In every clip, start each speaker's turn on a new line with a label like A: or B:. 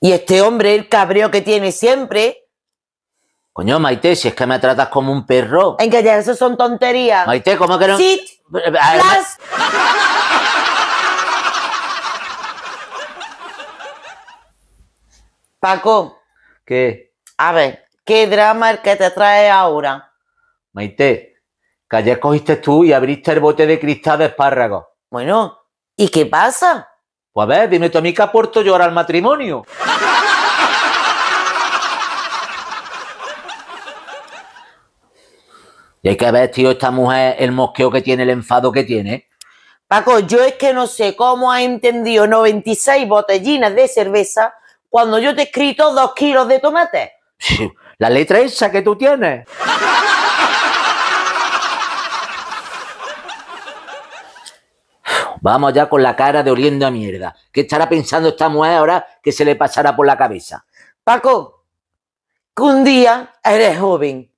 A: Y este hombre, el
B: cabreo que tiene siempre.
A: Coño, Maite, si es que me tratas como un perro. En que
B: eso son tonterías. Maite, ¿cómo que no? Sit. Además... Paco. ¿Qué? A ver, ¿qué drama el que te trae ahora?
C: Maite, que ayer cogiste tú y abriste el bote de cristal de espárragos. Bueno, ¿y qué pasa? Pues a ver, dime tú a mí que al matrimonio.
A: Y hay que ver, tío, esta mujer, el mosqueo que tiene, el enfado que tiene.
B: Paco, yo es que no sé cómo ha entendido 96 botellinas de cerveza cuando yo te he escrito dos kilos de tomate.
D: La letra esa que tú tienes. Vamos ya con
A: la cara de oliendo a mierda. ¿Qué estará pensando esta mujer ahora que se le pasará por la cabeza?
B: Paco, que un día eres joven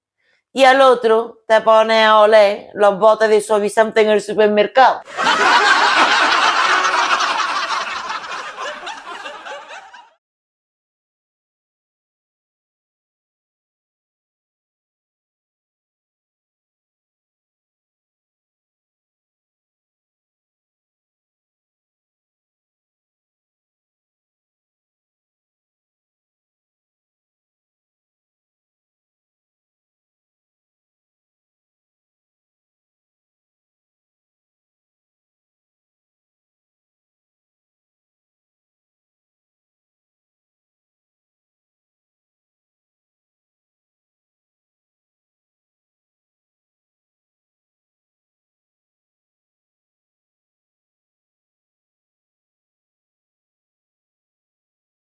B: y al otro te pones a oler los botes de suavizante en el supermercado.